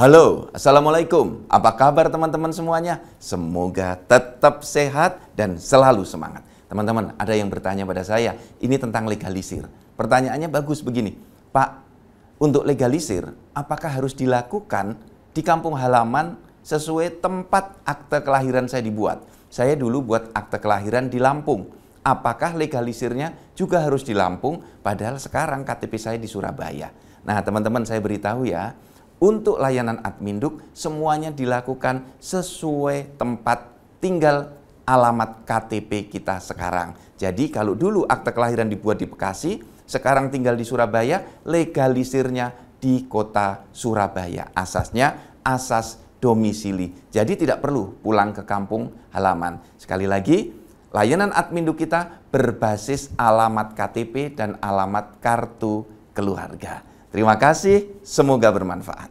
Halo, Assalamualaikum. Apa kabar teman-teman semuanya? Semoga tetap sehat dan selalu semangat. Teman-teman, ada yang bertanya pada saya, ini tentang legalisir. Pertanyaannya bagus begini, Pak, untuk legalisir, apakah harus dilakukan di kampung halaman sesuai tempat akte kelahiran saya dibuat? Saya dulu buat akte kelahiran di Lampung. Apakah legalisirnya juga harus di Lampung? Padahal sekarang KTP saya di Surabaya. Nah, teman-teman saya beritahu ya, untuk layanan adminduk semuanya dilakukan sesuai tempat tinggal alamat KTP kita sekarang. Jadi kalau dulu akte kelahiran dibuat di Bekasi, sekarang tinggal di Surabaya, legalisirnya di kota Surabaya. Asasnya asas domisili. Jadi tidak perlu pulang ke kampung halaman. Sekali lagi, layanan adminduk kita berbasis alamat KTP dan alamat kartu keluarga. Terima kasih, semoga bermanfaat.